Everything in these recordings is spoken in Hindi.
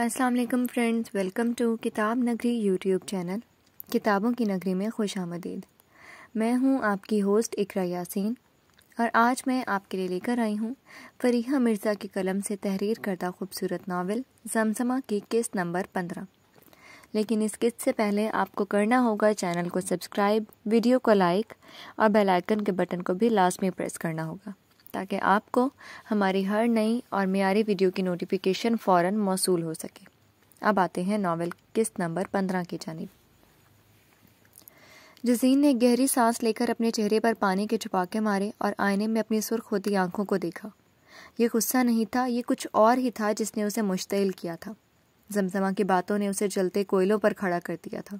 अस्सलाम वालेकुम फ्रेंड्स वेलकम टू किताब नगरी यूट्यूब चैनल किताबों की नगरी में खुश आमदीद मैं हूं आपकी होस्ट इकरा यासीन और आज मैं आपके लिए लेकर आई हूं फरीहा मिर्ज़ा की कलम से तहरीर करदा खूबसूरत नावल जमजमा की किस्त नंबर पंद्रह लेकिन इस किस्त से पहले आपको करना होगा चैनल को सब्सक्राइब वीडियो को लाइक और बेलाइकन के बटन को भी लास्ट में प्रेस करना होगा ताकि आपको हमारी हर नई और मीरी वीडियो की नोटिफिकेशन फ़ौर मौसू हो सके अब आते हैं नावल किस्त नंबर पंद्रह की जानब जजीन ने गहरी सांस लेकर अपने चेहरे पर पानी के छुपाके मारे और आईने में अपनी सुर्ख होती आंखों को देखा यह गुस्सा नहीं था यह कुछ और ही था जिसने उसे मुश्तिल किया था जमजमा की बातों ने उसे जलते कोयलों पर खड़ा कर दिया था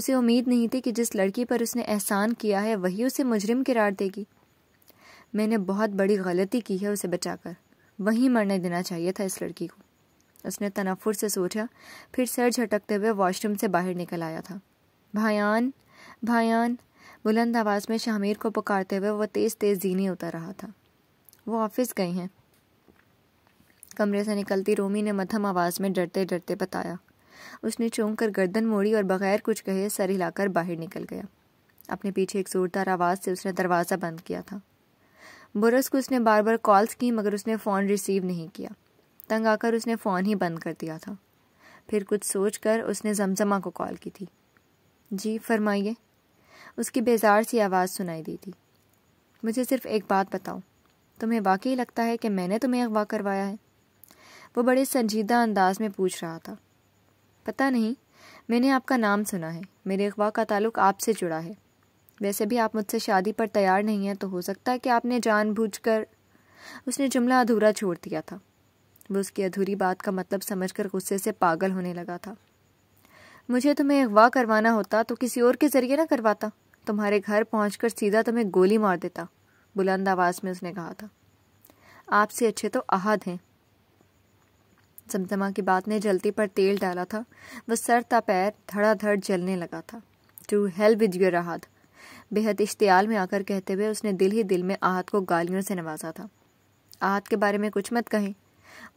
उसे उम्मीद नहीं थी कि जिस लड़की पर उसने एहसान किया है वही उसे मुजरिम किरार देगी मैंने बहुत बड़ी गलती की है उसे बचाकर वहीं मरने देना चाहिए था इस लड़की को उसने तनफुर से सोचा फिर सर झटकते हुए वॉशरूम से बाहर निकल आया था भायान भायान बुलंद आवाज़ में शामिर को पुकारते हुए वह तेज़ तेज़ जीने उतर रहा था वो ऑफिस गए हैं कमरे से निकलती रोमी ने मथम आवाज़ में डरते डरते बताया उसने चौंक कर गर्दन मोड़ी और बगैर कुछ कहे सर हिलाकर बाहर निकल गया अपने पीछे एक जोरदार आवाज़ से उसने दरवाज़ा बंद किया था बुरस को उसने बार बार कॉल्स की मगर उसने फ़ोन रिसीव नहीं किया तंग आकर उसने फ़ोन ही बंद कर दिया था फिर कुछ सोच कर उसने जमजमा को कॉल की थी जी फरमाइए उसकी बेजार सी आवाज़ सुनाई दी थी मुझे सिर्फ एक बात बताओ तुम्हें वाकई लगता है कि मैंने तुम्हें अगवा करवाया है वो बड़े संजीदा अंदाज में पूछ रहा था पता नहीं मैंने आपका नाम सुना है मेरे अगवा का ताल्लुक आपसे जुड़ा है वैसे भी आप मुझसे शादी पर तैयार नहीं हैं तो हो सकता है कि आपने जानबूझकर उसने जुमला अधूरा छोड़ दिया था वो उसकी अधूरी बात का मतलब समझकर गुस्से से पागल होने लगा था मुझे तुम्हें अगवा करवाना होता तो किसी और के ज़रिए ना करवाता तुम्हारे घर पहुंचकर सीधा तुम्हें गोली मार देता बुलंद आवाज़ में उसने कहा था आपसे अच्छे तो अहद हैं जमजमा की बात ने जलती पर तेल डाला था वह सर ता पैर धड़ाधड़ जलने लगा था टू हेल्प विद योर अहद बेहद इश्तियाल में आकर कहते हुए उसने दिल ही दिल में आहत को गालियों से नवाजा था आहत के बारे में कुछ मत कहें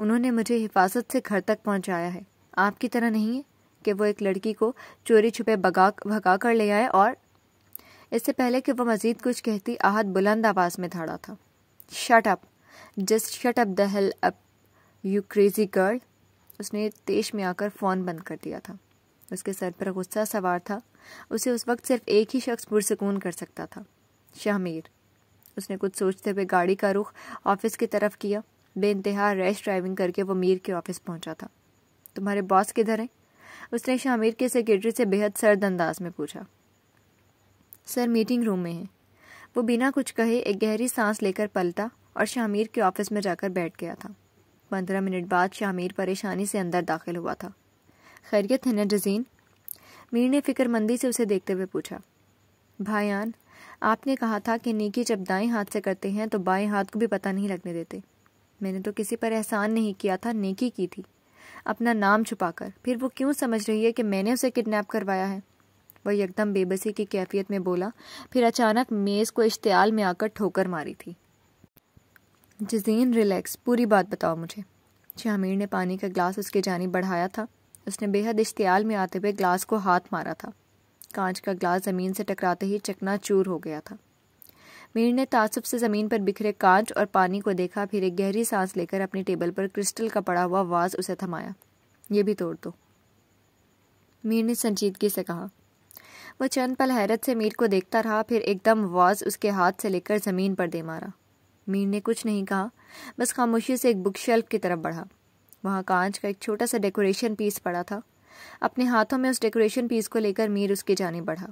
उन्होंने मुझे हिफाजत से घर तक पहुंचाया है आपकी तरह नहीं है कि वो एक लड़की को चोरी छुपे भगा भगा कर ले आए और इससे पहले कि वह मज़ीद कुछ कहती आहत बुलंद आवाज़ में धाड़ा था shut up just shut up the hell up you crazy girl उसने तेज में आकर फ़ोन बंद कर दिया था उसके सर पर गुस्सा सवार था उसे उस वक्त सिर्फ एक ही शख्स पुरसकून कर सकता था शाहमीर उसने कुछ सोचते हुए गाड़ी का रुख ऑफिस की तरफ किया बेानतहा रैश ड्राइविंग करके वो मीर के ऑफिस पहुंचा था तुम्हारे बॉस किधर हैं उसने शाहमीर के सेक्रेटरी से बेहद सर्द अंदाज में पूछा सर मीटिंग रूम में है वो बिना कुछ कहे एक गहरी सांस लेकर पलटा और शाहमीर के ऑफिस में जाकर बैठ गया था पंद्रह मिनट बाद शाहमीर परेशानी से अंदर दाखिल हुआ था खैरियत है न जजीन मीर ने फिक्रमंदी से उसे देखते हुए पूछा भाईयान आपने कहा था कि नेकी जब दाएं हाथ से करते हैं तो बाएं हाथ को भी पता नहीं लगने देते मैंने तो किसी पर एहसान नहीं किया था नेकी की थी अपना नाम छुपाकर फिर वो क्यों समझ रही है कि मैंने उसे किडनैप करवाया है वह एकदम बेबसी की कैफियत में बोला फिर अचानक मेज़ को इश्तियाल में आकर ठोकर मारी थी जजीन रिलैक्स पूरी बात बताओ मुझे शामिर ने पानी का ग्लास उसके जानी बढ़ाया था उसने बेहद इश्तियाल में आते हुए ग्लास को हाथ मारा था कांच का ग्लास ज़मीन से टकराते ही चकना चूर हो गया था मीर ने तासुब से ज़मीन पर बिखरे कांच और पानी को देखा फिर एक गहरी सांस लेकर अपनी टेबल पर क्रिस्टल का पड़ा हुआ वाज उसे थमाया ये भी तोड़ दो मीर ने संजीदगी से कहा वह चंद पल हैरत से मीर को देखता रहा फिर एकदम वाज उसके हाथ से लेकर ज़मीन पर दे मारा मीर ने कुछ नहीं कहा बस खामोशी से एक बुक शेल्फ की तरफ बढ़ा वहाँ कांच का एक छोटा सा डेकोरेशन पीस पड़ा था अपने हाथों में उस डेकोरेशन पीस को लेकर मीर उसके जाने बढ़ा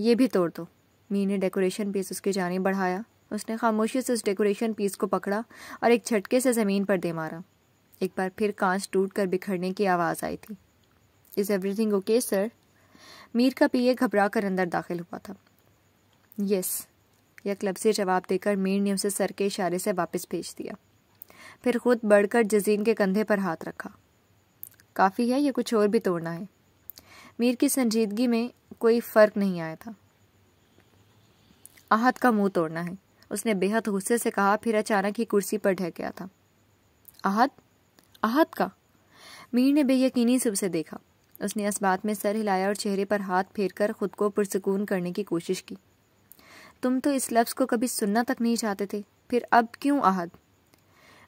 ये भी तोड़ दो मीर ने डेकोरेशन पीस उसके जाने बढ़ाया उसने खामोशी से उस डेकोरेशन पीस को पकड़ा और एक झटके से ज़मीन पर दे मारा एक बार फिर कांच टूट कर बिखरने की आवाज़ आई थी is everything okay sir Mir का पीए घबरा कर अंदर दाखिल हुआ था यस क्लब से जवाब देकर मीर ने उसे सर के इशारे से वापस भेज दिया फिर खुद बढ़कर जजीन के कंधे पर हाथ रखा काफ़ी है ये कुछ और भी तोड़ना है मीर की संजीदगी में कोई फ़र्क नहीं आया था आहत का मुंह तोड़ना है उसने बेहद गुस्से से कहा फिर अचानक ही कुर्सी पर ढह गया था आहत आहत का मीर ने बेयकीनी से उसे देखा उसने इस बात में सर हिलाया और चेहरे पर हाथ फेर कर खुद को पुरसकून करने की कोशिश की तुम तो इस लफ्ज़ को कभी सुनना तक नहीं चाहते थे फिर अब क्यों आहत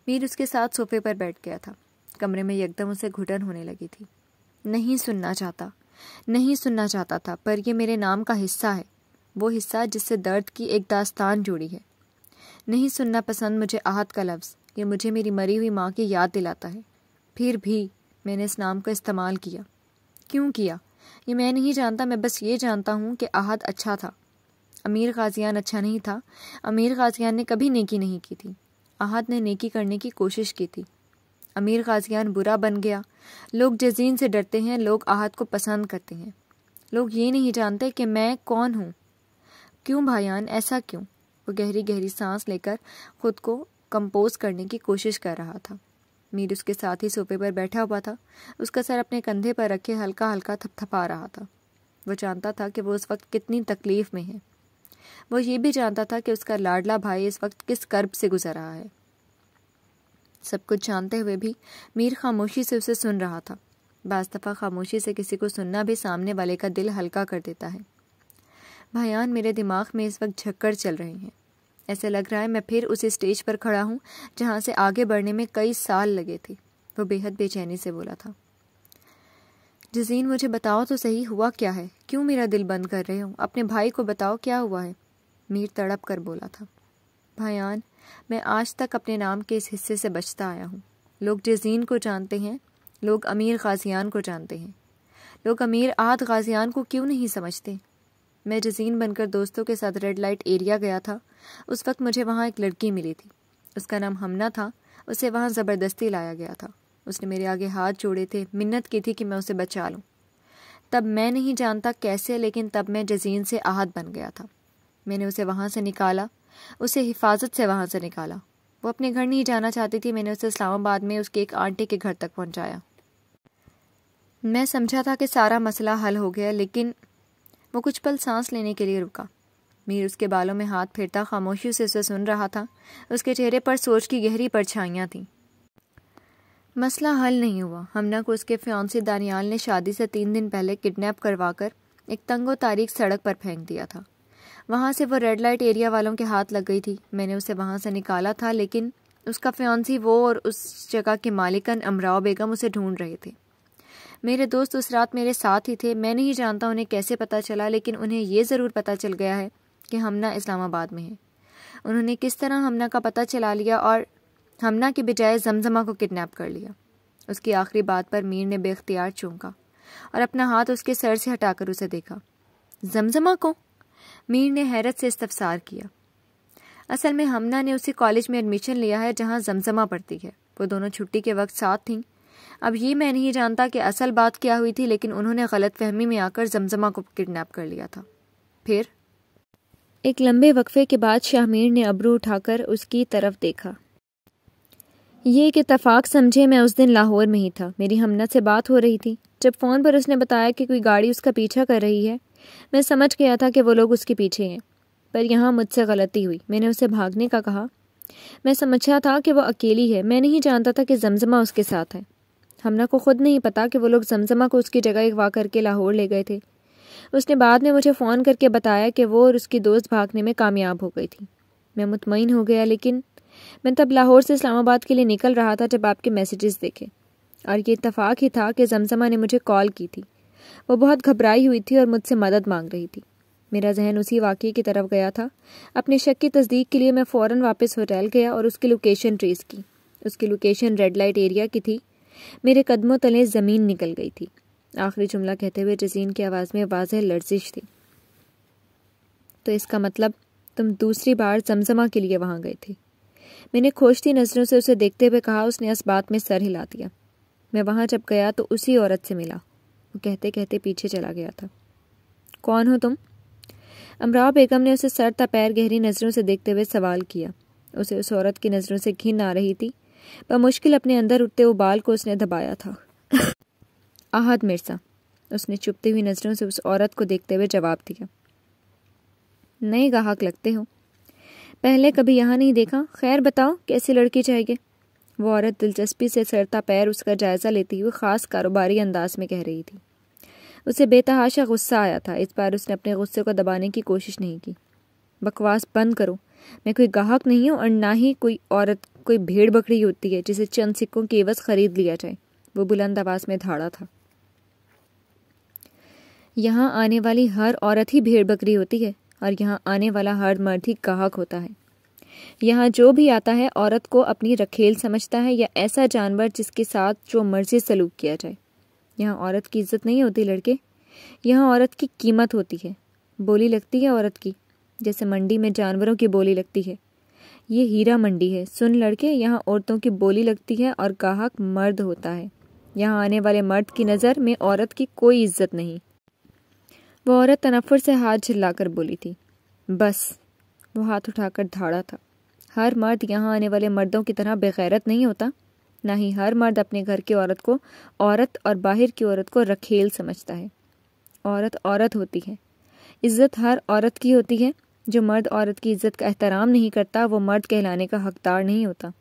मीर उसके साथ सोफे पर बैठ गया था कमरे में एकदम उसे घुटन होने लगी थी नहीं सुनना चाहता नहीं सुनना चाहता था पर यह मेरे नाम का हिस्सा है वो हिस्सा जिससे दर्द की एक दास्तान जुड़ी है नहीं सुनना पसंद मुझे आहत का लफ्ज़ ये मुझे मेरी मरी हुई माँ की याद दिलाता है फिर भी मैंने इस नाम का इस्तेमाल किया क्यों किया ये मैं नहीं जानता मैं बस ये जानता हूँ कि आहत अच्छा था अमीर गाजियान अच्छा नहीं था अमीर गाजियान ने कभी नेकी नहीं की थी आहत ने नेकी करने की कोशिश की थी अमीर गाजियान बुरा बन गया लोग जजीन से डरते हैं लोग आहत को पसंद करते हैं लोग ये नहीं जानते कि मैं कौन हूँ क्यों भायान ऐसा क्यों वो गहरी गहरी सांस लेकर खुद को कंपोज करने की कोशिश कर रहा था मीर उसके साथ ही सोफे पर बैठा हुआ था उसका सर अपने कंधे पर रखे हल्का हल्का थपथपा रहा था वो जानता था कि वो उस वक्त कितनी तकलीफ में है वो ये भी जानता था कि उसका लाडला भाई इस वक्त किस कर्ब से गुजर रहा है सब कुछ जानते हुए भी मीर खामोशी से उसे सुन रहा था बाज दफ़ा खामोशी से किसी को सुनना भी सामने वाले का दिल हल्का कर देता है भयान मेरे दिमाग में इस वक्त झक्कर चल रही हैं ऐसे लग रहा है मैं फिर उसी स्टेज पर खड़ा हूँ जहाँ से आगे बढ़ने में कई साल लगे थे वो बेहद बेचैनी से बोला था जजीन मुझे बताओ तो सही हुआ क्या है क्यों मेरा दिल बंद कर रहे हो अपने भाई को बताओ क्या हुआ है मीर तड़प कर बोला था भयान मैं आज तक अपने नाम के इस हिस्से से बचता आया हूँ लोग जजीन को जानते हैं लोग अमीर गाजियान को जानते हैं लोग अमीर आद गाजियान को क्यों नहीं समझते मैं जजीन बनकर दोस्तों के साथ रेड लाइट एरिया गया था उस वक्त मुझे वहाँ एक लड़की मिली थी उसका नाम हमना था उसे वहाँ ज़बरदस्ती लाया गया था उसने मेरे आगे हाथ जोड़े थे मिन्नत की थी कि मैं उसे बचा लूँ तब मैं नहीं जानता कैसे लेकिन तब मैं जजीन से आहत बन गया था मैंने उसे वहाँ से निकाला उसे हिफाजत से वहाँ से निकाला वो अपने घर नहीं जाना चाहती थी मैंने उसे इस्लामाबाद में उसके एक आंटी के घर तक पहुँचाया मैं समझा था कि सारा मसला हल हो गया लेकिन वो कुछ पल सांस लेने के लिए रुका मीर उसके बालों में हाथ फेरता खामोशी से उसे सुन रहा था उसके चेहरे पर सोच की गहरी परछाइयाँ थीं मसला हल नहीं हुआ हमना को उसके फ्योंसे दानियाल ने शादी से तीन दिन पहले किडनैप करवाकर एक तंगो तारीख सड़क पर फेंक दिया था वहाँ से वो रेड लाइट एरिया वालों के हाथ लग गई थी मैंने उसे वहाँ से निकाला था लेकिन उसका फ्यौनसी वो और उस जगह के मालिकन अमराव बेगम उसे ढूंढ रहे थे मेरे दोस्त उस रात मेरे साथ ही थे मैं नहीं जानता उन्हें कैसे पता चला लेकिन उन्हें यह ज़रूर पता चल गया है कि हमना इस्लामाबाद में है उन्होंने किस तरह हमना का पता चला लिया और हमना के बजाय जमजमा को किडनैप कर लिया उसकी आखिरी बात पर मीर ने बेख्तियार चूंका और अपना हाथ उसके सर से हटाकर उसे देखा जमजमा को मीर ने हैरत से इस्तफसार किया असल में हमना ने उसी कॉलेज में एडमिशन लिया है जहाँ जमजमा पढ़ती है वो दोनों छुट्टी के वक्त साथ थीं अब ये मैं नहीं जानता कि असल बात क्या हुई थी लेकिन उन्होंने गलत फहमी में आकर जमजमा को किडनैप कर लिया था फिर एक लंबे वक्फे के बाद शाहमीर ने अबरू उठाकर उसकी तरफ देखा ये एक इतफाक़ समझे मैं उस दिन लाहौर में ही था मेरी हमनत से बात हो रही थी जब फ़ोन पर उसने बताया कि कोई गाड़ी उसका पीछा कर रही है मैं समझ गया था कि वो लोग उसके पीछे हैं पर यहाँ मुझसे गलती हुई मैंने उसे भागने का कहा मैं समझा था कि वो अकेली है मैं नहीं जानता था कि जमजमा उसके साथ है हमना को खुद नहीं पता कि वो लोग जमजमा को उसकी जगह अगवा करके लाहौर ले गए थे उसने बाद में मुझे फ़ोन करके बताया कि वो और उसकी दोस्त भागने में कामयाब हो गई थी मैं मुतमिन हो गया लेकिन मैं तब लाहौर से इस्लामाबाद के लिए निकल रहा था जब आपके मैसेजेस देखे और ये इतफाक़ ही था कि जमजमा ने मुझे कॉल की थी वो बहुत घबराई हुई थी और मुझसे मदद मांग रही थी मेरा जहन उसी वाक़े की तरफ गया था अपने शक की तस्दीक के लिए मैं फ़ौर वापस होटल गया और उसकी लोकेशन ट्रेस की उसकी लोकेशन रेड लाइट एरिया की थी मेरे कदमों तले ज़मीन निकल गई थी आखिरी जुमला कहते हुए जसीन की आवाज़ में वाज लर्जिश थी तो इसका मतलब तुम दूसरी बार जमजमा के लिए वहाँ गए थे मैंने खोजती नज़रों से उसे देखते हुए कहा उसने इस बात में सर हिला दिया मैं वहां जब गया तो उसी औरत से मिला वो कहते कहते पीछे चला गया था कौन हो तुम अमराव बेगम ने उसे सर पैर गहरी नज़रों से देखते हुए सवाल किया उसे उस औरत की नज़रों से घिन आ रही थी पर मुश्किल अपने अंदर उठते वो बाल को उसने दबाया था आहद मिर्सा उसने चुपती हुई नज़रों से उस औरत को देखते हुए जवाब दिया नए गाहक लगते हो पहले कभी यहाँ नहीं देखा खैर बताओ कैसी लड़की चाहिए वो औरत दिलचस्पी से सरता पैर उसका जायज़ा लेती हुई ख़ास कारोबारी अंदाज में कह रही थी उसे बेतहाशा गुस्सा आया था इस बार उसने अपने गुस्से को दबाने की कोशिश नहीं की बकवास बंद करो मैं कोई गाहक नहीं हूँ और ना ही कोई औरत कोई भीड़ बकरी होती है जिसे चंद सिक्कों की एवज खरीद लिया जाए वो बुलंद आवाज़ में धाड़ा था यहाँ आने वाली हर औरत ही भेड़ बकरी होती है और यहाँ आने वाला हर मर्द ही गाहक होता है यहाँ जो भी आता है औरत को अपनी रखेल समझता है या ऐसा जानवर जिसके साथ जो मर्जी सलूक किया जाए यहाँ औरत की इज्जत नहीं होती लड़के यहाँ औरत की कीमत होती है बोली लगती है औरत की जैसे मंडी में जानवरों की बोली लगती है ये हीरा मंडी है सुन लड़के यहाँ औरतों की बोली लगती है और गाहक मर्द होता है यहाँ आने वाले मर्द की नज़र में औरत की कोई इज्जत नहीं वो औरत तनफर से हाथ झिल्लाकर बोली थी बस वो हाथ उठाकर धाड़ा था हर मर्द यहाँ आने वाले मर्दों की तरह बेगैरत नहीं होता ना ही हर मर्द अपने घर की औरत को औरत और बाहर की औरत को रखेल समझता है औरत औरत होती है इज्जत हर औरत की होती है जो मर्द औरत की इज्जत का एहतराम नहीं करता वो मर्द कहलाने का हकदार नहीं होता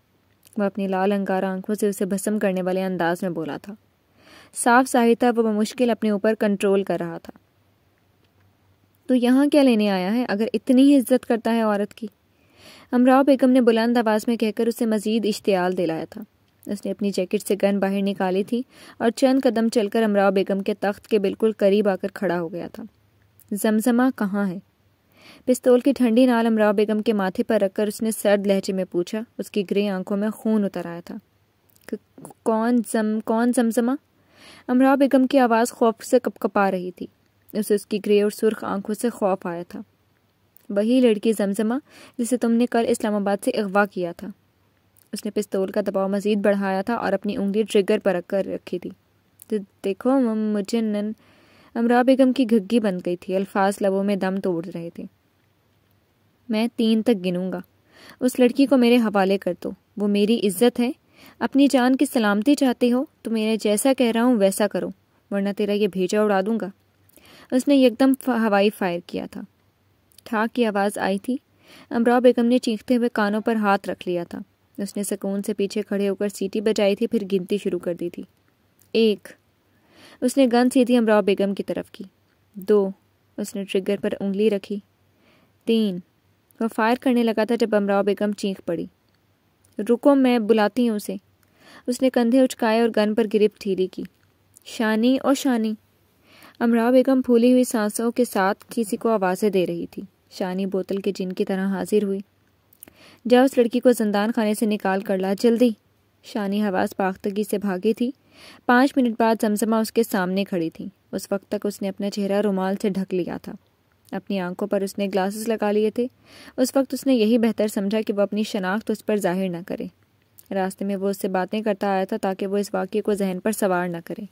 वह अपनी लाल अंगारा आंखों से उसे भस्म करने वाले अंदाज में बोला था साफ साहिता वो मुश्किल अपने ऊपर कंट्रोल कर रहा था तो यहाँ क्या लेने आया है अगर इतनी ही इज्जत करता है औरत की अमराव बेगम ने बुलंद आवाज़ में कहकर उसे मजीद इश्तियाल दिलाया था उसने अपनी जैकेट से गन बाहर निकाली थी और चंद कदम चलकर अमराव बेगम के तख्त के बिल्कुल करीब आकर खड़ा हो गया था जमजमा कहाँ है पिस्तौल की ठंडी नाल अमराव बेगम के माथे पर रखकर उसने सर्द लहजे में पूछा उसकी ग्रे आंखों में खून उतर आया था कौन जम कौन जमजमा अमराव बेगम की आवाज़ खौफ से कपकपा रही थी उसे उसकी ग्रे और सुर्ख आंखों से खौफ आया था वही लड़की जमजमा जिसे तुमने कल इस्लामाबाद से अगवा किया था उसने पिस्तौल का दबाव मज़ीद बढ़ाया था और अपनी उंगली ट्रिगर पर रख कर रखी थी तो देखो मुझे नन अमरा बेगम की घग्गी बन गई थी अल्फाज लबों में दम तोड़ रहे थे मैं तीन तक गिनूंगा उस लड़की को मेरे हवाले कर दो वो मेरी इज्जत है अपनी जान की सलामती चाहते हो तो मेरे जैसा कह रहा हूँ वैसा करो वरना तेरा ये भेजा उड़ा दूंगा उसने एकदम हवाई फायर किया था ठाक की आवाज़ आई थी अमराव बेगम ने चीखते हुए कानों पर हाथ रख लिया था उसने सकून से पीछे खड़े होकर सीटी बजाई थी फिर गिनती शुरू कर दी थी एक उसने गन सीधी अमराव बेगम की तरफ की दो उसने ट्रिगर पर उंगली रखी तीन वह फायर करने लगा था जब अमराव बेगम चीख पड़ी रुको मैं बुलाती हूँ उसे उसने कंधे उचकाए और गन पर गिरफ्त ढीली की शानी और शानी अमराव बेगम फूली हुई सांसों के साथ किसी को आवाज़ें दे रही थी शानी बोतल के जिन की तरह हाजिर हुई जब उस लड़की को जंदान खाने से निकाल कर ला जल्दी शानी हवास पाख्तगी से भागी थी पाँच मिनट बाद जमजमा उसके सामने खड़ी थी उस वक्त तक उसने अपना चेहरा रुमाल से ढक लिया था अपनी आंखों पर उसने ग्लासेस लगा लिए थे उस वक्त उसने यही बेहतर समझा कि वह अपनी शनाख्त उस पर जाहिर न करे रास्ते में वो उससे बातें करता आया था ताकि वो इस वाक्य को जहन पर सवार न करे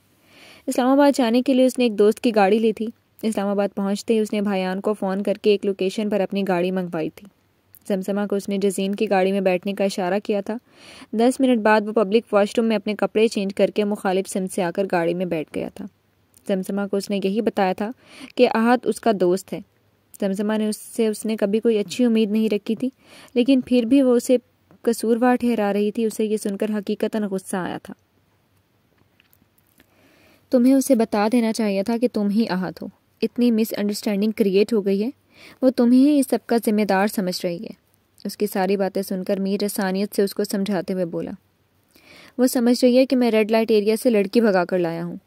इस्लामाबाद जाने के लिए उसने एक दोस्त की गाड़ी ली थी इस्लामाबाद पहुंचते ही उसने भाईन को फ़ोन करके एक लोकेशन पर अपनी गाड़ी मंगवाई थी जमसमा को उसने जजीन की गाड़ी में बैठने का इशारा किया था दस मिनट बाद वो पब्लिक वॉशरूम में अपने कपड़े चेंज करके मुखालिफ सिम से आकर गाड़ी में बैठ गया था जमसमा को उसने यही बताया था कि आहत उसका दोस्त है जमसमा ने उससे उसने कभी कोई अच्छी उम्मीद नहीं रखी थी लेकिन फिर भी वो उसे कसूरवार ठहरा रही थी उसे ये सुनकर हकीकता गुस्सा आया था तुम्हें उसे बता देना चाहिए था कि तुम ही आहत हो इतनी मिसअंडरस्टैंडिंग क्रिएट हो गई है वो तुम्हें ही इस सब का जिम्मेदार समझ रही है उसकी सारी बातें सुनकर मीर आसानियत से उसको समझाते हुए बोला वो समझ रही है कि मैं रेड लाइट एरिया से लड़की भगा कर लाया हूँ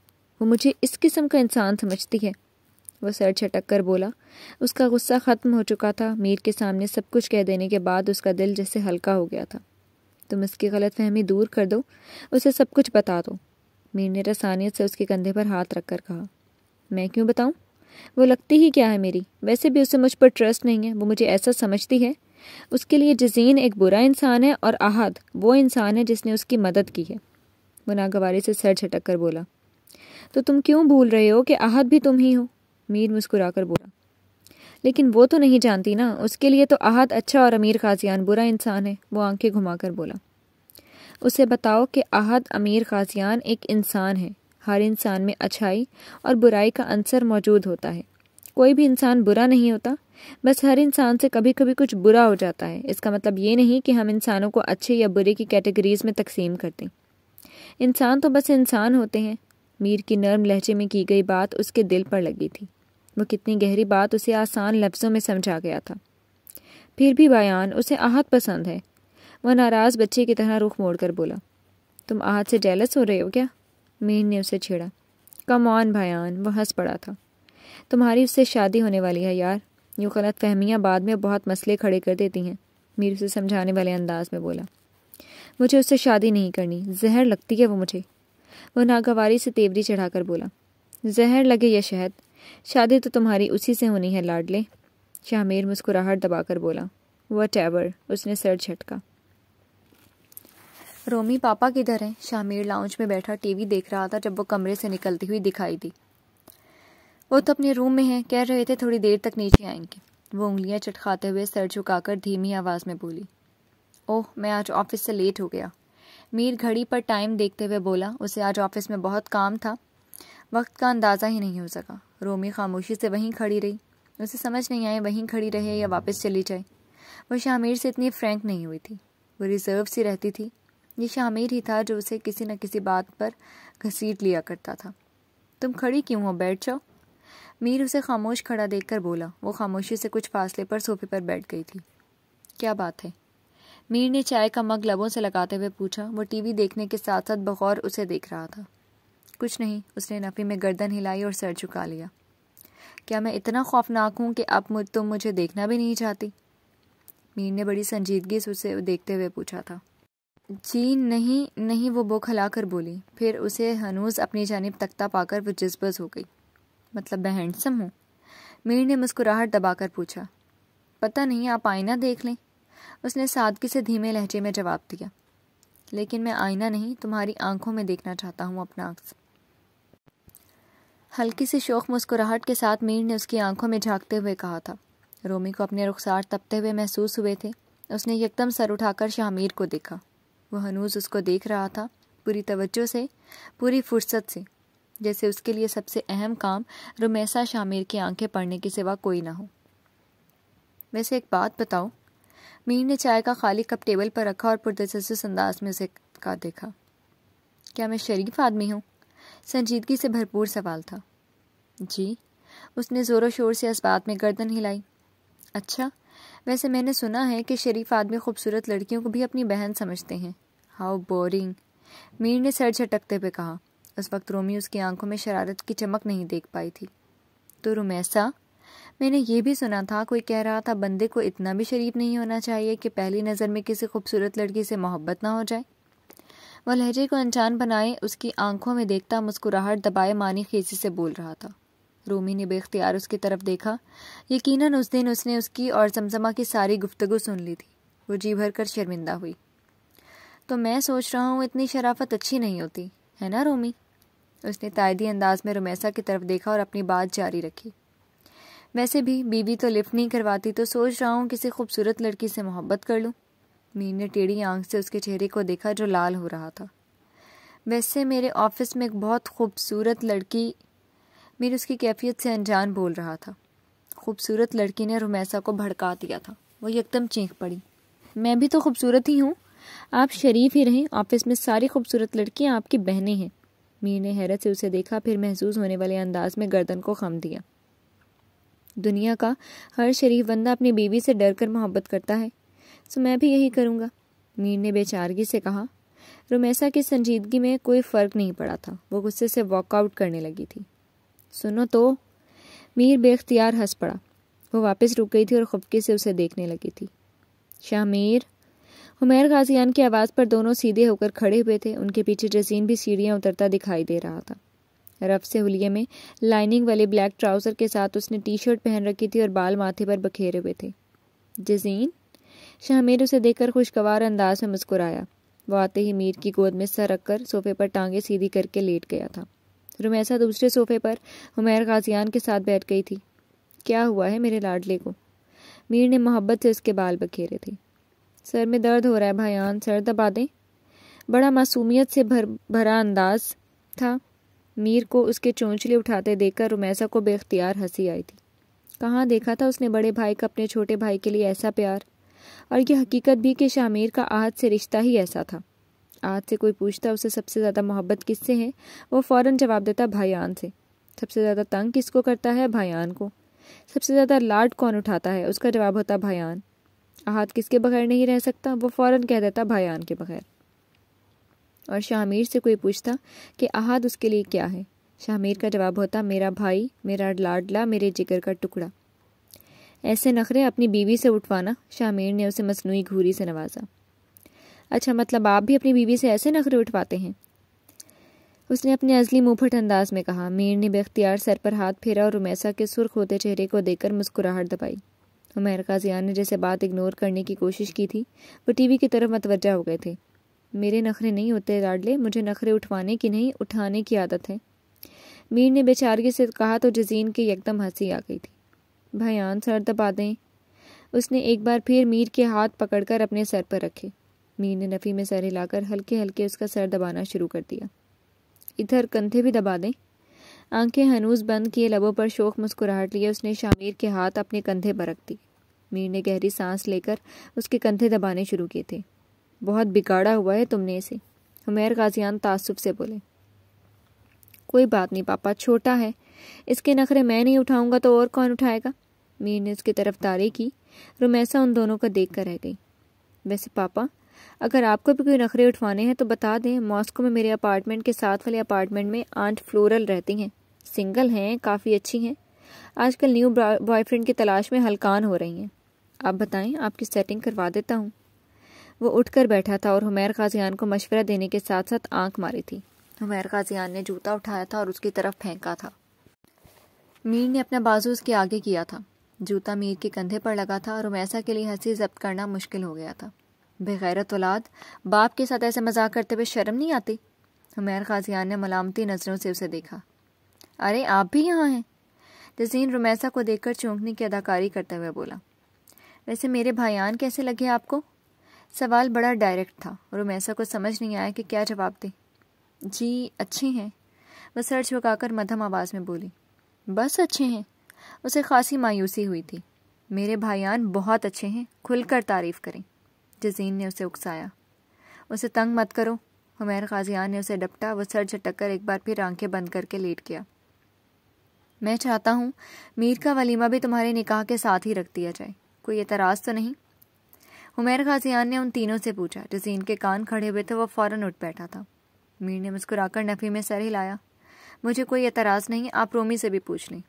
वो मुझे इस किस्म का इंसान समझती है वो सर छटक कर बोला उसका गुस्सा ख़त्म हो चुका था मीर के सामने सब कुछ कह देने के बाद उसका दिल जैसे हल्का हो गया था तुम इसकी गलतफहमी दूर कर दो उसे सब कुछ बता दो मीर ने रसानियत से उसके कंधे पर हाथ रखकर कहा मैं क्यों बताऊं वो लगती ही क्या है मेरी वैसे भी उसे मुझ पर ट्रस्ट नहीं है वो मुझे ऐसा समझती है उसके लिए जजीन एक बुरा इंसान है और आहद वो इंसान है जिसने उसकी मदद की है वो नागवारी से सर झटक कर बोला तो तुम क्यों भूल रहे हो कि आहद भी तुम ही हो मीर मुस्कुरा कर बोला लेकिन वो तो नहीं जानती ना उसके लिए तो आहद अच्छा और अमीर खाजियान बुरा इंसान है वो आंखें घुमाकर बोला उसे बताओ कि आहद अमीर गाजियान एक इंसान है हर इंसान में अच्छाई और बुराई का अंसर मौजूद होता है कोई भी इंसान बुरा नहीं होता बस हर इंसान से कभी कभी कुछ बुरा हो जाता है इसका मतलब ये नहीं कि हम इंसानों को अच्छे या बुरे की कैटेगरीज में तकसीम करते इंसान तो बस इंसान होते हैं मीर की नर्म लहजे में की गई बात उसके दिल पर लगी थी वो कितनी गहरी बात उसे आसान लफ्ज़ों में समझा गया था फिर भी बयान उसे आहत पसंद है वह नाराज़ बच्चे की तरह रुख मोड़ कर बोला तुम आज से जेलस हो रहे हो क्या मीन ने उसे छेड़ा कम ऑन भयान वह हंस पड़ा था तुम्हारी उससे शादी होने वाली है यार यूँ गलत फहमियाँ बाद में बहुत मसले खड़े कर देती हैं मीर उसे समझाने वाले अंदाज में बोला मुझे उससे शादी नहीं करनी जहर लगती है वो मुझे वो नागवारी से तेवरी चढ़ाकर बोला जहर लगे यह शहद शादी तो तुम्हारी उसी से होनी है लाडले शाहमीर मुस्कुराहट दबाकर बोला वट एवर उसने सर झटका रोमी पापा किधर हैं शामिर लाउंज में बैठा टीवी देख रहा था जब वो कमरे से निकलती हुई दिखाई दी वो तो अपने रूम में हैं कह रहे थे थोड़ी देर तक नीचे आएंगे वो उंगलियां चटकाते हुए सर झुकाकर धीमी आवाज़ में बोली ओह मैं आज ऑफिस से लेट हो गया मीर घड़ी पर टाइम देखते हुए बोला उसे आज ऑफिस में बहुत काम था वक्त का अंदाज़ा ही नहीं हो सका रोमी खामोशी से वहीं खड़ी रही उसे समझ नहीं आए वहीं खड़ी रहे या वापस चली जाए वो शामिर से इतनी फ्रैंक नहीं हुई थी वो रिजर्व सी रहती थी ये शामिर ही था जो उसे किसी न किसी बात पर घसीट लिया करता था तुम खड़ी क्यों हो बैठ जाओ मीर उसे खामोश खड़ा देख बोला वो खामोशी से कुछ फासले पर सोफे पर बैठ गई थी क्या बात है मीर ने चाय का मग लबों से लगाते हुए पूछा वो टीवी देखने के साथ साथ बखौर उसे देख रहा था कुछ नहीं उसने नफ़ी में गर्दन हिलाई और सर झुका लिया क्या मैं इतना खौफनाक हूँ कि अब मुझ तुम मुझे देखना भी नहीं चाहती मीर ने बड़ी संजीदगी से उसे देखते हुए पूछा था जी नहीं नहीं वो बौखला कर बोली फिर उसे हनूज अपनी जानब तख्ता पाकर वो जज्बस हो गई मतलब मैं हैंडसम हूँ मीर ने मुस्कुराहट दबाकर पूछा पता नहीं आप आईना देख लें उसने सादगी से धीमे लहजे में जवाब दिया लेकिन मैं आईना नहीं तुम्हारी आंखों में देखना चाहता हूँ अपना अक्स हल्की सी शोक मुस्कुराहट के साथ मीर ने उसकी आंखों में झांकते हुए कहा था रोमी को अपने रुखसार तपते हुए महसूस हुए थे उसने यकदम सर उठाकर शामीर को देखा वह हनूज उसको देख रहा था पूरी तवज्जो से पूरी फुर्सत से जैसे उसके लिए सबसे अहम काम रुमैसा शामिर की आंखें पड़ने के सिवा कोई ना हो वैसे एक बात बताओ मीर ने चाय का खाली कप टेबल पर रखा और पुरदस अंदाज में उसे का देखा क्या मैं शरीफ आदमी हूँ संजीदगी से भरपूर सवाल था जी उसने ज़ोरों शोर से इस बात में गर्दन हिलाई अच्छा वैसे मैंने सुना है कि शरीफ आदमी खूबसूरत लड़कियों को भी अपनी बहन समझते हैं हाउ बोरिंग मीर ने सर झटकते हुए कहा उस वक्त रोमी उसकी आंखों में शरारत की चमक नहीं देख पाई थी तो रुमैसा मैंने ये भी सुना था कोई कह रहा था बंदे को इतना भी शरीफ नहीं होना चाहिए कि पहली नज़र में किसी खूबसूरत लड़की से मोहब्बत ना हो जाए वह लहजे को अनजान बनाए उसकी आंखों में देखता मुस्कुराहट दबाए मानी खेसी से बोल रहा था रूमी ने बेख्तियार उसकी तरफ देखा यकीनन उस दिन उसने उसकी और जमजमा की सारी गुफ्तगु सुन ली थी वो जी भर कर शर्मिंदा हुई तो मैं सोच रहा हूँ इतनी शराफत अच्छी नहीं होती है ना रोमी उसने तायदी अंदाज में रोमैसा की तरफ देखा और अपनी बात जारी रखी वैसे भी बीवी तो लिफ्ट नहीं करवाती तो सोच रहा हूँ किसी खूबसूरत लड़की से मोहब्बत कर लूँ मीर ने टेढ़ी आंख से उसके चेहरे को देखा जो लाल हो रहा था वैसे मेरे ऑफिस में एक बहुत खूबसूरत लड़की मीर उसकी कैफियत से अनजान बोल रहा था खूबसूरत लड़की ने रुमैसा को भड़का दिया था वो एकदम चीख पड़ी मैं भी तो खूबसूरत ही हूँ आप शरीफ ही रहें ऑफिस में सारी खूबसूरत लड़कियाँ आपकी बहनें हैं मीर ने हैरत से उसे देखा फिर महसूस होने वाले अंदाज में गर्दन को खम दिया दुनिया का हर शरीफ बंदा अपनी बीवी से डर कर मोहब्बत करता है सो मैं भी यही करूँगा मीर ने बेचारगी से कहा रुमैसा की संजीदगी में कोई फ़र्क नहीं पड़ा था वो गुस्से से वॉकआउट करने लगी थी सुनो तो मीर बेख्तियार हंस पड़ा वो वापस रुक गई थी और खुफके से उसे देखने लगी थी शाह मीर हुमैर गाजियान की आवाज़ पर दोनों सीधे होकर खड़े हुए थे उनके पीछे जसीन भी सीढ़ियाँ उतरता दिखाई दे रहा था रफ से हुलिये में लाइनिंग वाले ब्लैक ट्राउज़र के साथ उसने टी शर्ट पहन रखी थी और बाल माथे पर बखेरे हुए थे जजीन शाहमीर उसे देखकर खुशगवार अंदाज में मुस्कुराया वो आते ही मीर की गोद में सर रखकर सोफे पर टांगे सीधी करके लेट गया था रुमैसा दूसरे सोफे पर हुमैर गाजियान के साथ बैठ गई थी क्या हुआ है मेरे लाडले को मीर ने मोहब्बत से उसके बाल बखेरे थे सर में दर्द हो रहा है भयान सर दबा दें बड़ा मासूमियत से भर भरा अंदाज था मीर को उसके चोंचले उठाते देखकर रुमैसा को बेख्तियार हंसी आई थी कहाँ देखा था उसने बड़े भाई का अपने छोटे भाई के लिए ऐसा प्यार और यह हकीकत भी कि शामिर का आहत से रिश्ता ही ऐसा था आज से कोई पूछता उसे सबसे ज़्यादा मोहब्बत किससे है वो फ़ौर जवाब देता भाईन से सबसे ज़्यादा तंग किसको करता है भाईयान को सबसे ज़्यादा लाड कौन उठाता है उसका जवाब होता भाईयान आहत किसके बगैर नहीं रह सकता वो फ़ौर कह देता भाईयान के बगैर और शाहमीर से कोई पूछता कि आहत उसके लिए क्या है शाहमीर का जवाब होता मेरा भाई मेरा लाडला मेरे जिगर का टुकड़ा ऐसे नखरे अपनी बीवी से उठवाना शाहमीर ने उसे मसनू घूरी से नवाजा अच्छा मतलब आप भी अपनी बीवी से ऐसे नखरे उठवाते हैं उसने अपने असली मुंहफट अंदाज में कहा मीर ने बेख्तियार सर पर हाथ फेरा और उमैसा के सुर्ख होते चेहरे को देखकर मुस्कुराहट दबाई उमेर काजिया ने जैसे बात इग्नोर करने की कोशिश की थी वो टीवी की तरफ मतवजा हो गए थे मेरे नखरे नहीं होते लाडले मुझे नखरे उठवाने की नहीं उठाने की आदत है मीर ने बेचारगी से कहा तो जजीन की एकदम हंसी आ गई थी भयान सर दबा दें उसने एक बार फिर मीर के हाथ पकड़कर अपने सर पर रखे मीर ने नफ़ी में सर हिलाकर हल्के हल्के उसका सर दबाना शुरू कर दिया इधर कंधे भी दबा दें आंखें हनूज बंद किए लबों पर शोक मुस्कुराहट लिए उसने शामिर के हाथ अपने कंधे पर रख दिए मीर ने गहरी सांस लेकर उसके कंधे दबाने शुरू किए थे बहुत बिगाड़ा हुआ है तुमने इसे हमेर गाजियान तासुब से बोले कोई बात नहीं पापा छोटा है इसके नखरे मैं नहीं उठाऊंगा तो और कौन उठाएगा मीर ने उसकी तरफ तारी की रुमैसा उन दोनों का देख कर रह गई वैसे पापा अगर आपको भी कोई नखरे उठवाने हैं तो बता दें मॉस्को में मेरे अपार्टमेंट के साथ वाले अपार्टमेंट में आंट फ्लोरल रहती हैं सिंगल हैं काफ़ी अच्छी हैं आजकल न्यू बॉयफ्रेंड की तलाश में हलकान हो रही हैं आप बताएं आपकी सेटिंग करवा देता हूँ वो उठकर बैठा था और हुमैर गाजियान को मशवरा देने के साथ साथ आंख मारी थी हुमैर गाजियान ने जूता उठाया था और उसकी तरफ फेंका था मीर ने अपना बाजू उसके आगे किया था जूता मीर के कंधे पर लगा था और उमैसा के लिए हंसी जब्त करना मुश्किल हो गया था बेगैरत औलाद बाप के साथ ऐसे मजाक करते हुए शर्म नहीं आती हुमैर खाजियान ने मलामती नज़रों से उसे देखा अरे आप भी यहाँ हैं जसीन रुमैसा को देखकर चौंकने की अदाकारी करते हुए बोला वैसे मेरे भाईयान कैसे लगे आपको सवाल बड़ा डायरेक्ट था रुमैसा को समझ नहीं आया कि क्या जवाब दे जी अच्छे हैं वह सर झुकाकर मध्यम आवाज़ में बोली बस अच्छे हैं उसे खासी मायूसी हुई थी मेरे भाईयान बहुत अच्छे हैं खुलकर तारीफ़ करें जजीन ने उसे उकसाया उसे तंग मत करो हुमैर गाजियान ने उसे डपटा वो सर झटक कर एक बार फिर आंखें बंद करके लेट गया मैं चाहता हूँ मीर का वलीमा भी तुम्हारे निकाह के साथ ही रख दिया जाए कोई एतराज़ तो नहीं हुमैर गाजियान ने उन तीनों से पूछा जजीन के कान खड़े हुए थे वह फ़ौरन उठ बैठा था मीर ने मुस्कुराकर नफ़ी में सर हिलाया मुझे कोई एतराज़ नहीं आप रोमी से भी पूछ लें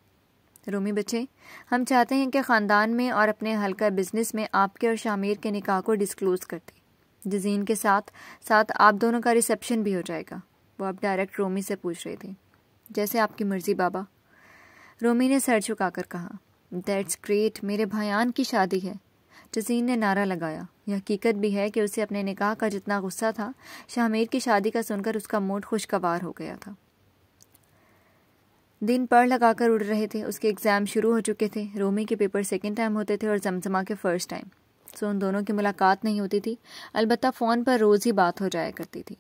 रूमी बच्चे हम चाहते हैं कि ख़ानदान में और अपने हल्का बिजनेस में आपके और शामिर के निकाह को डिस्क्लोज़ कर दें जजीन के साथ साथ आप दोनों का रिसेप्शन भी हो जाएगा वो आप डायरेक्ट रोमी से पूछ रहे थे जैसे आपकी मर्जी बाबा रोमी ने सर झुकाकर कहा दैट्स ग्रेट मेरे भयान की शादी है जजीन ने नारा लगाया यह हकीकत भी है कि उसे अपने निकाह का जितना गुस्सा था शाहमीर की शादी का सुनकर उसका मूड खुशगवार हो गया था दिन पर लगाकर उड़ रहे थे उसके एग्ज़ाम शुरू हो चुके थे रोमी के पेपर सेकेंड टाइम होते थे और जमजमा के फ़र्स्ट टाइम सो उन दोनों की मुलाकात नहीं होती थी अलबत्त फ़ोन पर रोज़ ही बात हो जाया करती थी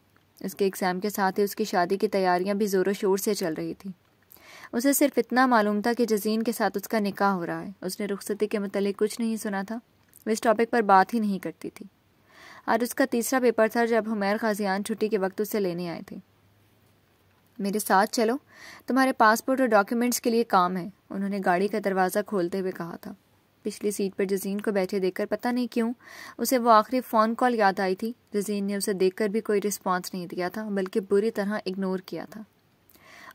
उसके एग्ज़ाम के साथ ही उसकी शादी की तैयारियां भी ज़ोरों शोर से चल रही थी उसे सिर्फ इतना मालूम था कि जजीन के साथ उसका निकाह हो रहा है उसने रुखसती के मतलब कुछ नहीं सुना था वो इस टॉपिक पर बात ही नहीं करती थी आज उसका तीसरा पेपर था जब हमैर खाजियान छुट्टी के वक्त उसे लेने आए थे मेरे साथ चलो तुम्हारे पासपोर्ट और डॉक्यूमेंट्स के लिए काम है उन्होंने गाड़ी का दरवाज़ा खोलते हुए कहा था पिछली सीट पर जजीन को बैठे देखकर पता नहीं क्यों उसे वो आखिरी फ़ोन कॉल याद आई थी जजीन ने उसे देखकर भी कोई रिस्पॉन्स नहीं दिया था बल्कि बुरी तरह इग्नोर किया था